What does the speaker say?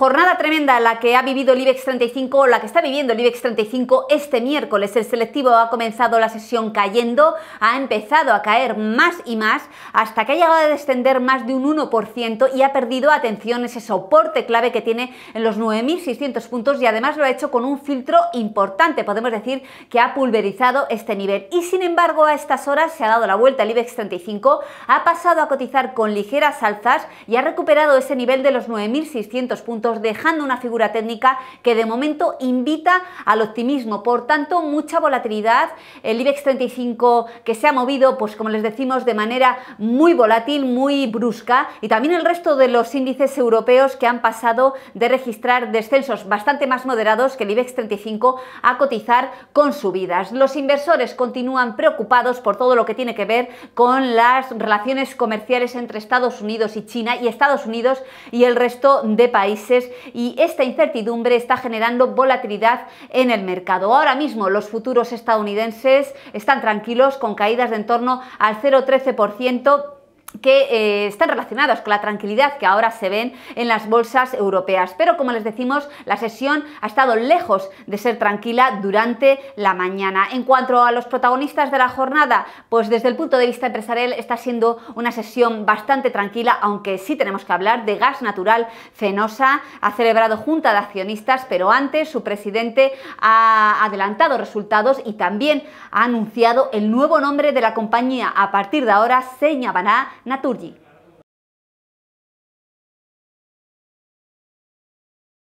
Jornada tremenda la que ha vivido el IBEX 35 o la que está viviendo el IBEX 35 este miércoles. El selectivo ha comenzado la sesión cayendo, ha empezado a caer más y más hasta que ha llegado a descender más de un 1% y ha perdido, atención, ese soporte clave que tiene en los 9.600 puntos y además lo ha hecho con un filtro importante. Podemos decir que ha pulverizado este nivel. Y sin embargo, a estas horas se ha dado la vuelta el IBEX 35, ha pasado a cotizar con ligeras alzas y ha recuperado ese nivel de los 9.600 puntos dejando una figura técnica que de momento invita al optimismo. Por tanto, mucha volatilidad. El IBEX 35 que se ha movido, pues como les decimos, de manera muy volátil, muy brusca. Y también el resto de los índices europeos que han pasado de registrar descensos bastante más moderados que el IBEX 35 a cotizar con subidas. Los inversores continúan preocupados por todo lo que tiene que ver con las relaciones comerciales entre Estados Unidos y China y Estados Unidos y el resto de países y esta incertidumbre está generando volatilidad en el mercado. Ahora mismo los futuros estadounidenses están tranquilos con caídas de en torno al 0,13% que eh, están relacionados con la tranquilidad que ahora se ven en las bolsas europeas. Pero como les decimos, la sesión ha estado lejos de ser tranquila durante la mañana. En cuanto a los protagonistas de la jornada, pues desde el punto de vista empresarial está siendo una sesión bastante tranquila, aunque sí tenemos que hablar de gas natural Fenosa. Ha celebrado junta de accionistas, pero antes su presidente ha adelantado resultados y también ha anunciado el nuevo nombre de la compañía. A partir de ahora Señabaná. Naturgy.